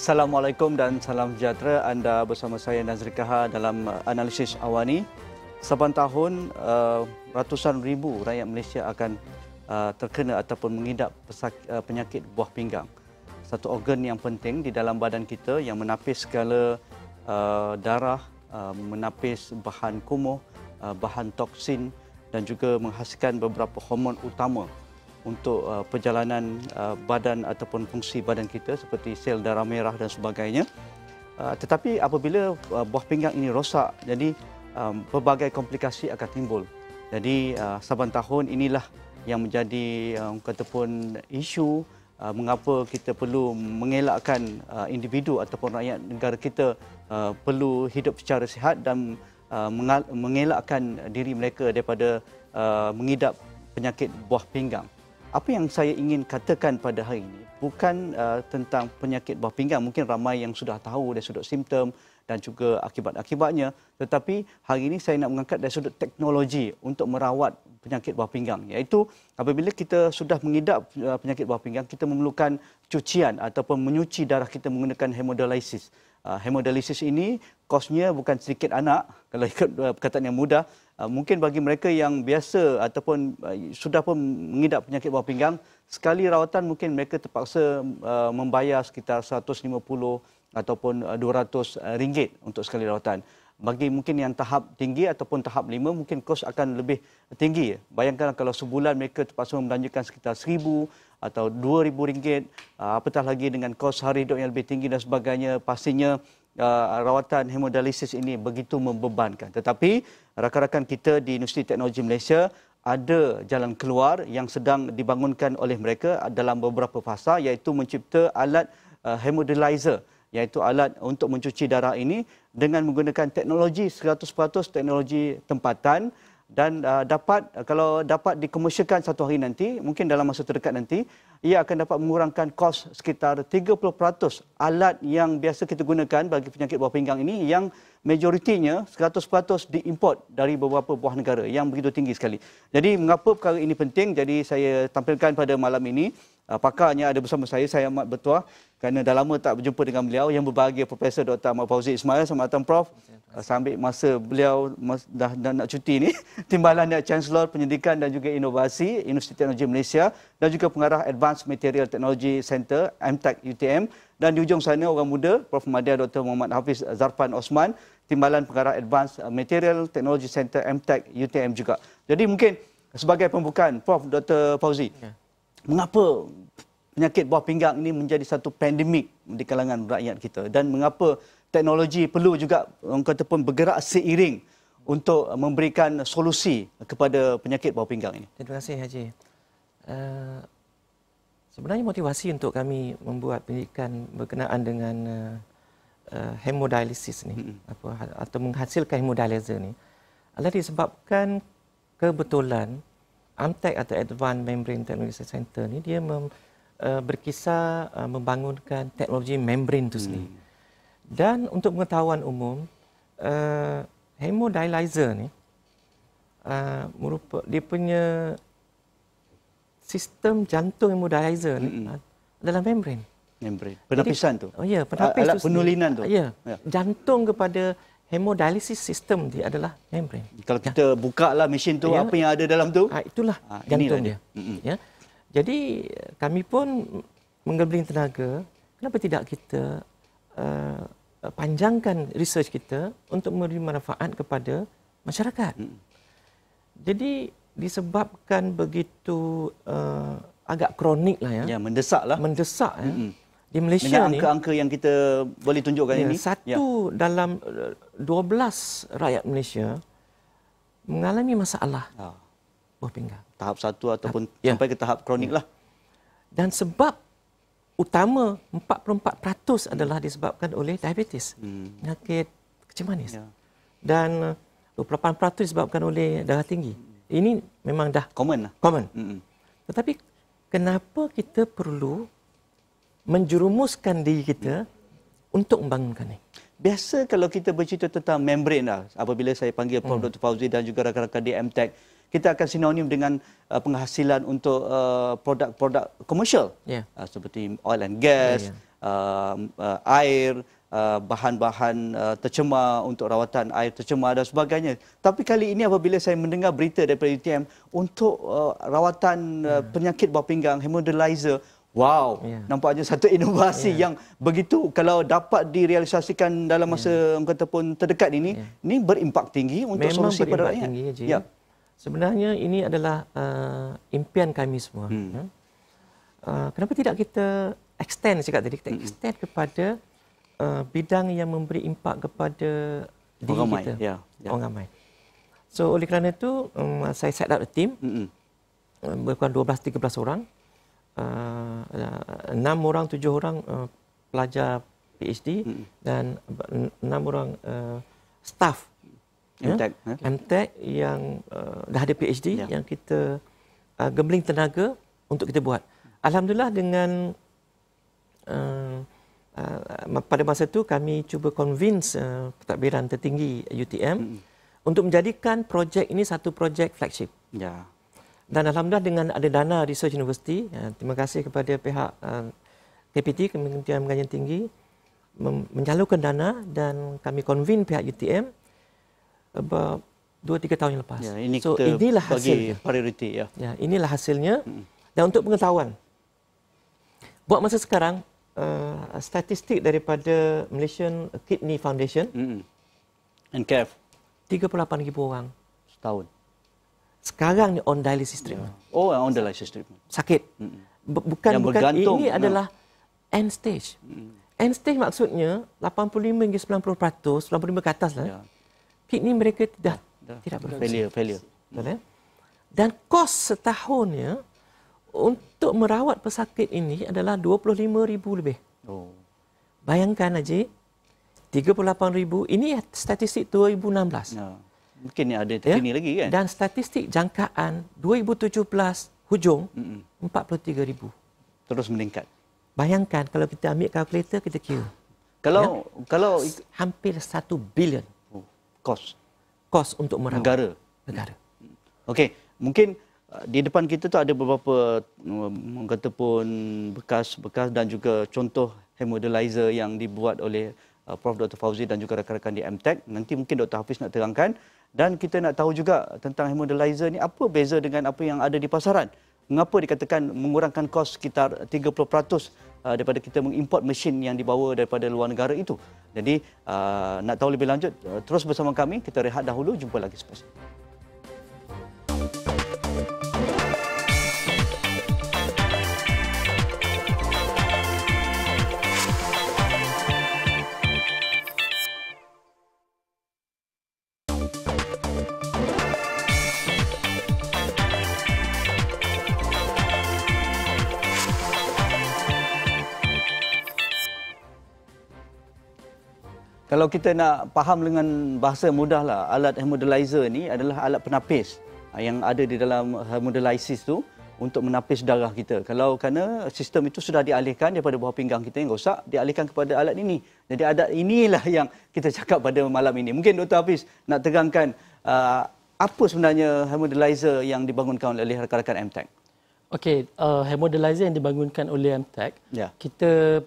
Assalamualaikum dan salam sejahtera anda bersama saya Nazri Kaha dalam uh, analisis awani. Saban tahun uh, ratusan ribu rakyat Malaysia akan uh, terkena ataupun mengidap penyakit buah pinggang. Satu organ yang penting di dalam badan kita yang menapis segala darah, menapis bahan kumuh, bahan toksin dan juga menghasilkan beberapa hormon utama untuk uh, perjalanan uh, badan ataupun fungsi badan kita seperti sel darah merah dan sebagainya. Uh, tetapi apabila uh, buah pinggang ini rosak, jadi um, pelbagai komplikasi akan timbul. Jadi uh, saban tahun inilah yang menjadi um, uh, ataupun isu uh, mengapa kita perlu mengelakkan uh, individu ataupun rakyat negara kita uh, perlu hidup secara sihat dan uh, mengelakkan diri mereka daripada uh, mengidap penyakit buah pinggang apa yang saya ingin katakan pada hari ini bukan uh, tentang penyakit buah pinggang. Mungkin ramai yang sudah tahu dari sudut simptom dan juga akibat-akibatnya. Tetapi hari ini saya nak mengangkat dari sudut teknologi untuk merawat penyakit buah pinggang. Iaitu apabila kita sudah mengidap uh, penyakit buah pinggang, kita memerlukan cucian ataupun menyuci darah kita menggunakan hemodialisis. Uh, hemodialisis ini kosnya bukan sedikit anak kalau ikut uh, perkataan yang mudah Ah, mungkin bagi mereka yang biasa ataupun uh, sudah pun mengidap penyakit bawah pinggang, sekali rawatan mungkin mereka terpaksa uh, membayar sekitar 150 ataupun uh, 200 ringgit untuk sekali rawatan. Bagi mungkin yang tahap tinggi ataupun tahap lima mungkin kos akan lebih tinggi. Bayangkan kalau sebulan mereka terpaksa membelanjakan sekitar 1000 atau RM2,000, apatah lagi dengan kos hari hidup yang lebih tinggi dan sebagainya, pastinya uh, rawatan hemodialisis ini begitu membebankan. Tetapi rakan-rakan kita di Universiti Teknologi Malaysia ada jalan keluar yang sedang dibangunkan oleh mereka dalam beberapa fasa iaitu mencipta alat uh, hemodializer iaitu alat untuk mencuci darah ini dengan menggunakan teknologi 100% teknologi tempatan dan uh, dapat uh, kalau dapat dikomersialkan satu hari nanti mungkin dalam masa terdekat nanti ia akan dapat mengurangkan kos sekitar 30% alat yang biasa kita gunakan bagi penyakit buah pinggang ini yang majoritinya 100% diimport dari beberapa buah negara yang begitu tinggi sekali. Jadi mengapa perkara ini penting? Jadi saya tampilkan pada malam ini uh, pakarnya ada bersama saya, saya amat bertuah kerana dah lama tak berjumpa dengan beliau yang berbahagia Profesor Dr. Ahmad Fauzi Ismail sama datang Prof. Uh, sambil masa beliau mas, dah, dah, nak cuti ni, timbalan dia Chancellor Penyidikan dan juga Inovasi Universiti Teknologi Malaysia dan juga pengarah Advanced Material Technology Center MTEC UTM dan di ujung sana orang muda Prof. Madia Dr. Muhammad Hafiz Zarfan Osman Timbalan Pengarah Advanced Material Technology Center MTech UTM juga. Jadi mungkin sebagai pembukaan Prof Dr Fauzi, yeah mengapa penyakit buah pinggang ini menjadi satu pandemik di kalangan rakyat kita dan mengapa teknologi perlu juga orang kata pun bergerak seiring untuk memberikan solusi kepada penyakit buah pinggang ini. Terima kasih Haji. Uh, sebenarnya motivasi untuk kami membuat pendidikan berkenaan dengan uh, hemodialisis ni hmm apa atau menghasilkan hemodialisis ni adalah disebabkan kebetulan Amtec atau Advanced Membrane Technology Center ni dia mem, uh, berkisar uh, membangunkan teknologi membrane itu sendiri. Hmm. Dan untuk pengetahuan umum, uh, hemodialyzer ni uh, dia punya sistem jantung hemodialyzer ni uh, adalah membrane. Membrane. Penapisan Jadi, tu. Oh ya, penapisan Alat tu penulinan tu. Ya. Yeah. Jantung kepada hemodialisis sistem dia adalah membran. Kalau ya. kita ya. buka lah mesin tu, ya. apa yang ada dalam tu? Ah, itulah ha, ah, jantung dia. dia. Ya. Jadi kami pun menggembleng tenaga, kenapa tidak kita uh, panjangkan research kita untuk memberi manfaat kepada masyarakat. Mm. Jadi disebabkan begitu uh, agak kronik lah ya. Ya, mendesak lah. Mendesak ya. Mm-mm di Malaysia dengan angka-angka ni angka-angka yang kita boleh tunjukkan ya, ini satu ya. dalam 12 eh, rakyat Malaysia mengalami masalah oh. buah pinggang tahap satu ataupun tahap, ya. sampai ke tahap kronik ya. lah dan sebab utama 44% adalah disebabkan oleh diabetes hmm. penyakit kecil manis ya. dan 28% eh, disebabkan oleh darah tinggi ini memang dah common lah common hmm. tetapi kenapa kita perlu Menjurumuskan diri kita untuk membangunkan ini. Biasa kalau kita bercerita tentang membrane lah, apabila saya panggil Prof. Hmm. Dr. Fauzi dan juga rakan-rakan di MTech, kita akan sinonim dengan uh, penghasilan untuk uh, produk-produk ya. uh, komersial. Yeah. seperti oil and gas, yeah, ya. um, uh, yeah. air, bahan-bahan uh, tercemar untuk rawatan air tercemar dan sebagainya. Tapi kali ini apabila saya mendengar berita daripada UTM, untuk rawatan yeah. Hmm. penyakit bawah pinggang, hemodializer, Wow, yeah. nampaknya satu inovasi yeah. yang begitu kalau dapat direalisasikan dalam masa yeah. kata pun terdekat ini, yeah. ini berimpak tinggi untuk Memang solusi pada rakyat. Memang berimpak tinggi, ya. Sebenarnya ini adalah uh, impian kami semua. Hmm. Ya. Uh, kenapa tidak kita extend, cakap tadi, kita hmm. extend hmm. kepada uh, bidang yang memberi impak kepada diri orang kita. Ramai. Ya, yeah. Orang ramai. So, oleh kerana itu, um, saya set up a team, hmm. Um, berkurang 12-13 orang, Ah, enam uh, orang tujuh orang uh, pelajar PhD hmm. dan enam orang uh, staff MTech ya? huh? E eh? e yang uh, dah ada PhD yeah. yang kita uh, gembling tenaga untuk kita buat. Alhamdulillah dengan uh, uh, pada masa itu kami cuba convince uh, pentadbiran tertinggi UTM hmm. untuk menjadikan projek ini satu projek flagship. Yeah dan alhamdulillah dengan ada dana research university ya, terima kasih kepada pihak uh, KPT Kementerian Pengajian Tinggi menyalurkan dana dan kami convene pihak UTM about 2 3 tahun yang lepas. Ya, ini so inilah hasilnya. prioriti ya. Ya, inilah hasilnya. Dan untuk pengetahuan buat masa sekarang uh, statistik daripada Malaysian Kidney Foundation mm NKF 38,000 orang setahun sekarang ni on dialysis treatment. Oh, on dialysis treatment. Sakit. Bukan yang bukan ini adalah end stage. End stage maksudnya 85 hingga 90%, 95 ke atas lah. Yeah. Kidney mereka dah, dah. tidak berfungsi. Failure, failure. Betul ya? Dan kos setahunnya untuk merawat pesakit ini adalah 25 ribu lebih. Oh. Bayangkan aja 38 ribu. ini statistik 2016. Yeah. Mungkin ada ya. terkini ya? lagi kan? Dan statistik jangkaan 2017 hujung, mm-hmm. 43 Terus meningkat? Bayangkan kalau kita ambil kalkulator, kita kira. Kalau, ya? kalau... Hampir 1 bilion. Oh, kos. Kos untuk merawat. Negara. Negara. Mm. Okey, mungkin uh, di depan kita tu ada beberapa um, kata pun bekas-bekas dan juga contoh hemodializer yang dibuat oleh uh, Prof. Dr. Fauzi dan juga rakan-rakan di MTech. Nanti mungkin Dr. Hafiz nak terangkan. Dan kita nak tahu juga tentang hemodialyzer ni apa beza dengan apa yang ada di pasaran. Mengapa dikatakan mengurangkan kos sekitar 30% uh, daripada kita mengimport mesin yang dibawa daripada luar negara itu. Jadi uh, nak tahu lebih lanjut uh, terus bersama kami kita rehat dahulu jumpa lagi selepas kalau kita nak faham dengan bahasa mudahlah alat hemodialiser ni adalah alat penapis ah, yang ada di dalam hemodialisis tu untuk menapis darah kita. Kalau kerana sistem itu sudah dialihkan daripada buah pinggang kita yang rosak, dialihkan kepada alat ini. Jadi alat inilah yang kita cakap pada malam ini. Mungkin Dr. Hafiz nak terangkan uh, apa sebenarnya hemodialiser yang dibangunkan oleh rakan-rakan MTEC? Okey, uh, hemodialyzer yang dibangunkan oleh MTEC, yeah. kita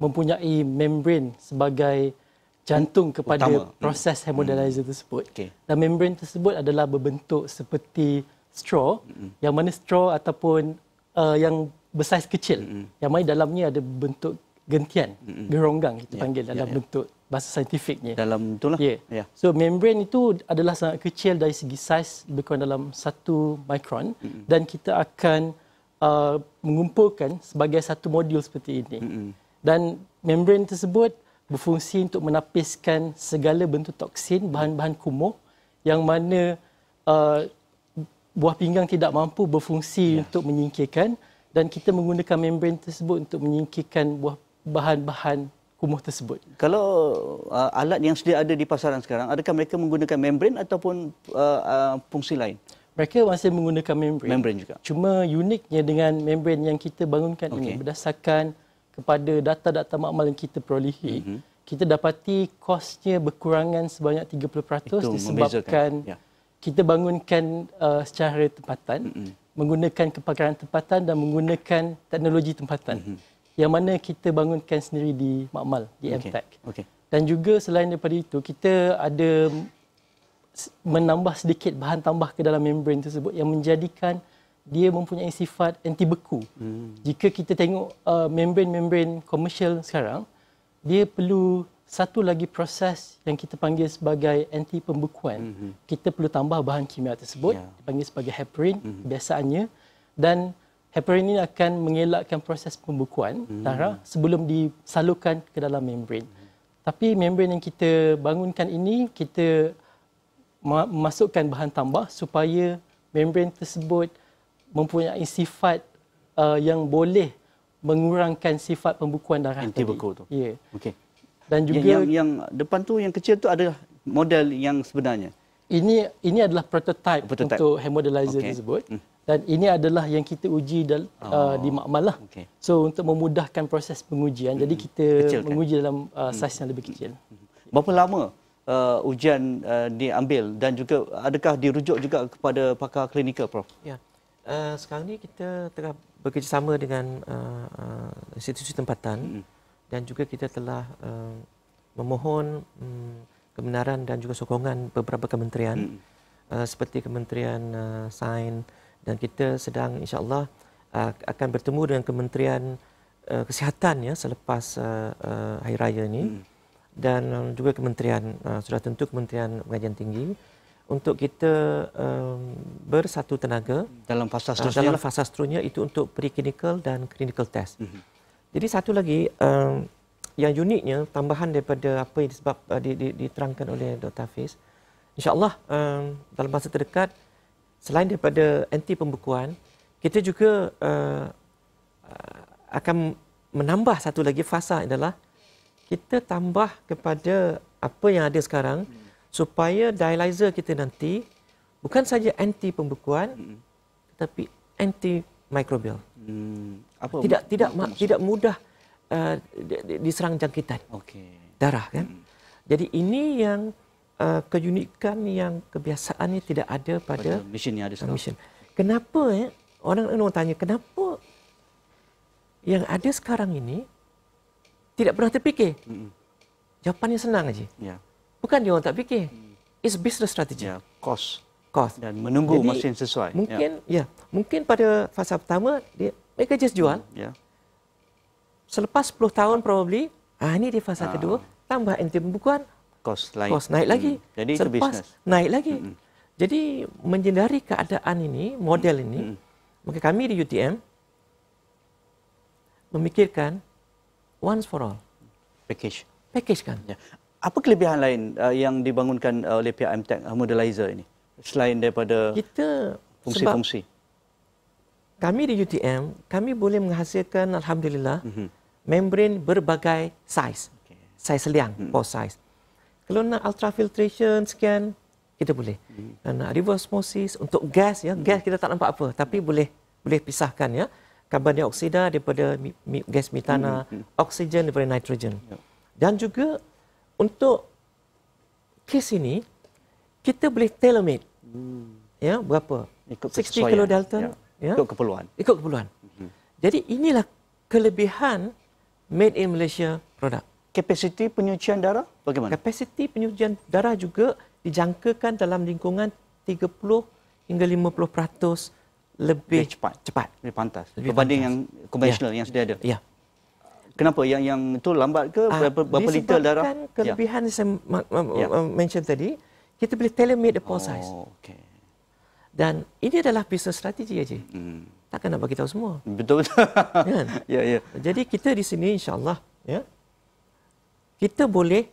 mempunyai membran sebagai jantung kepada utama. Hmm. proses hmm. hemodialisis hmm. tersebut. Okay. Dan membran tersebut adalah berbentuk seperti straw hmm. yang mana straw ataupun uh, yang bersaiz kecil. Hmm. Yang mana dalamnya ada bentuk gentian, hmm. geronggang kita yeah. panggil dalam yeah, yeah. bentuk bahasa saintifiknya. Dalam itulah. Yeah. Yeah. So membran itu adalah sangat kecil dari segi saiz lebih kurang dalam satu mikron hmm. dan kita akan Uh, mengumpulkan sebagai satu modul seperti ini. Mm-hmm. Dan membran tersebut berfungsi untuk menapiskan segala bentuk toksin, bahan-bahan kumuh yang mana uh, buah pinggang tidak mampu berfungsi yes. untuk menyingkirkan dan kita menggunakan membran tersebut untuk menyingkirkan buah bahan-bahan kumuh tersebut. Kalau uh, alat yang sedia ada di pasaran sekarang, adakah mereka menggunakan membran ataupun uh, uh, fungsi lain? Mereka masih menggunakan membran. Membran juga. Cuma uniknya dengan membran yang kita bangunkan okay. ini berdasarkan kepada data-data makmal yang kita perolehi, mm-hmm. kita dapati kosnya berkurangan sebanyak 30% Itu disebabkan ya. kita bangunkan uh, secara tempatan, mm-hmm. menggunakan kepakaran tempatan dan menggunakan teknologi tempatan. Mm-hmm yang mana kita bangunkan sendiri di makmal di okay. MTech. Okay. Dan juga selain daripada itu kita ada menambah sedikit bahan tambah ke dalam membran tersebut yang menjadikan dia mempunyai sifat anti beku. Hmm. Jika kita tengok uh, membran-membran komersial sekarang, dia perlu satu lagi proses yang kita panggil sebagai anti pembekuan. Hmm. Kita perlu tambah bahan kimia tersebut, yeah. dipanggil sebagai heparin hmm. biasanya dan heparin ini akan mengelakkan proses pembekuan hmm. darah sebelum disalurkan ke dalam membran. Hmm. Tapi membran yang kita bangunkan ini kita memasukkan bahan tambah supaya membran tersebut mempunyai sifat uh, yang boleh mengurangkan sifat pembekuan darah Anti beku tu. Yeah. Okey. Dan juga yang, yang, yang depan tu yang kecil tu adalah model yang sebenarnya. Ini ini adalah prototype, prototype. untuk hemodializer okay. tersebut. Mm. Dan ini adalah yang kita uji dal, uh, oh. uh, di makmal lah. Okay. So untuk memudahkan proses pengujian, mm. jadi hmm. kita Kecilkan. menguji dalam uh, hmm. saiz yang lebih kecil. Berapa lama uh, ujian uh, diambil dan juga adakah dirujuk juga kepada pakar klinikal, Prof? Ya. Yeah. Eh, sekarang ni kita telah bekerjasama dengan uh, institusi tempatan mm-hmm. dan juga kita telah uh, memohon um, kebenaran dan juga sokongan beberapa kementerian mm-hmm. uh, seperti kementerian uh, sains dan kita sedang insyaallah uh, akan bertemu dengan kementerian uh, kesihatan ya selepas uh, uh, hari raya ini mm-hmm. dan juga kementerian sudah tentu kementerian pengajian tinggi untuk kita um, bersatu tenaga dalam fasa uh, seterusnya dalam lah. fasa seterusnya itu untuk preclinical dan clinical test. Mm-hmm. Jadi satu lagi um, yang uniknya tambahan daripada apa yang disebab uh, di, di, diterangkan oleh Dr. Hafiz. Insya-Allah um, dalam masa terdekat selain daripada anti pembekuan, kita juga uh, akan menambah satu lagi fasa adalah kita tambah kepada apa yang ada sekarang. Mm-hmm supaya dialyzer kita nanti bukan saja anti pembekuan hmm. tetapi anti mikrobial. Hmm. Apa tidak tidak ma- tidak mudah uh, di- di- diserang jangkitan. Okey. Darah kan? Hmm. Jadi ini yang uh, keunikan yang kebiasaan ini tidak ada pada, pada mesin yang ada sekarang. Mesin. Kenapa eh orang orang tanya kenapa yang ada sekarang ini tidak pernah terfikir? Hmm. Jawapannya senang aja. Ya. Yeah. Bukan dia orang tak fikir. It's business strategy. Yeah, cost. Cost. Dan menunggu Jadi, mesin sesuai. Ya. Mungkin, ya. Yeah. Yeah, mungkin pada fasa pertama, dia, mereka just jual. Hmm, ya. Yeah. Selepas 10 tahun probably, ah, ini di fasa ah. kedua, tambah entry pembukuan, kos like, cost naik lagi. Mm. Jadi itu business. naik lagi. Hmm, Jadi, menjendari keadaan ini, model ini, mm-hmm. maka kami di UTM, memikirkan, once for all. Package. Package kan. Yeah. Apa kelebihan lain uh, yang dibangunkan uh, oleh pihak MTech uh, modelizer ini selain daripada kita fungsi-fungsi? Kami di UTM, kami boleh menghasilkan alhamdulillah mm-hmm. membran berbagai saiz. Okay. Saiz liang, mm-hmm. pore size. Kalau nak ultrafiltration sekian, kita boleh. Mm-hmm. Nak reverse osmosis untuk gas ya, mm-hmm. gas kita tak nampak apa tapi boleh boleh pisahkan ya karbon dioksida daripada gas metana, mm-hmm. oksigen daripada nitrogen. Yep. Ya. Dan juga untuk kes ini kita boleh telemet hmm. ya berapa ikut 60 kilo dalton ya. ya ikut keperluan ikut keperluan hmm. jadi inilah kelebihan made in malaysia produk kapasiti penyucian darah bagaimana kapasiti penyucian darah juga dijangkakan dalam lingkungan 30 hingga 50% lebih, lebih cepat cepat lebih pantas lebih berbanding pantas. yang konvensional ya. yang sudah ada ya Kenapa? Yang yang itu lambat ke? Uh, berapa berapa liter darah? Ya. kelebihan yeah. saya yeah. mention tadi, kita boleh telemate the pore size. Oh, okay. Dan ini adalah business strategy aja. Hmm. Takkan nak bagi tahu semua. Betul betul. kan? yeah, Yeah. Jadi kita di sini insyaallah, Yeah, kita boleh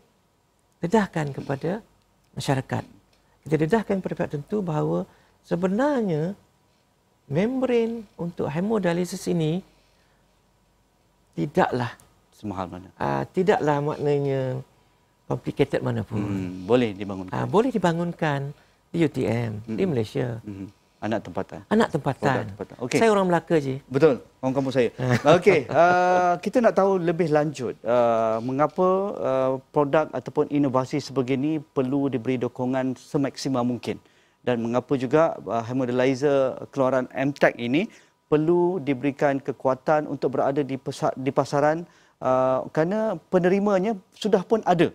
dedahkan kepada masyarakat. Kita dedahkan kepada pihak tentu bahawa sebenarnya membrane untuk hemodialisis ini tidaklah semahal mana. Uh, ah, tidaklah maknanya complicated mana pun. Hmm, boleh dibangunkan. Uh, boleh dibangunkan di UTM, hmm. di Malaysia. Hmm. Anak tempatan. Anak tempatan. Anak tempatan. Okay. Saya orang Melaka je. Betul. Orang kampung saya. Okey. Uh, kita nak tahu lebih lanjut. Uh, mengapa uh, produk ataupun inovasi sebegini perlu diberi dokongan semaksimal mungkin. Dan mengapa juga uh, hemodializer keluaran MTech ini perlu diberikan kekuatan untuk berada di, pesak, di pasaran uh, kerana penerimanya sudah pun ada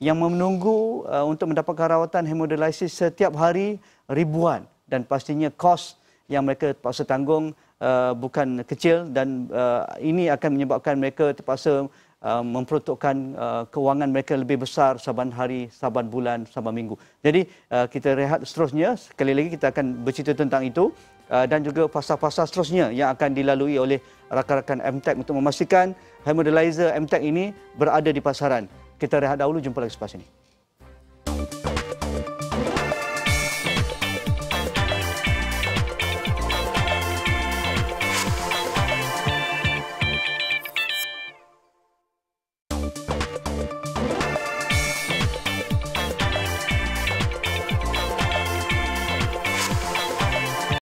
yang menunggu uh, untuk mendapatkan rawatan hemodialisis setiap hari ribuan dan pastinya kos yang mereka terpaksa tanggung uh, bukan kecil dan uh, ini akan menyebabkan mereka terpaksa uh, memperuntukkan uh, kewangan mereka lebih besar saban hari, saban bulan, saban minggu. Jadi uh, kita rehat seterusnya. Sekali lagi kita akan bercerita tentang itu. Ah, dan juga fasa-fasa seterusnya yang akan dilalui oleh rakan-rakan MTEC untuk memastikan hemodializer MTEC ini berada di pasaran. Kita rehat dahulu, jumpa lagi selepas ini.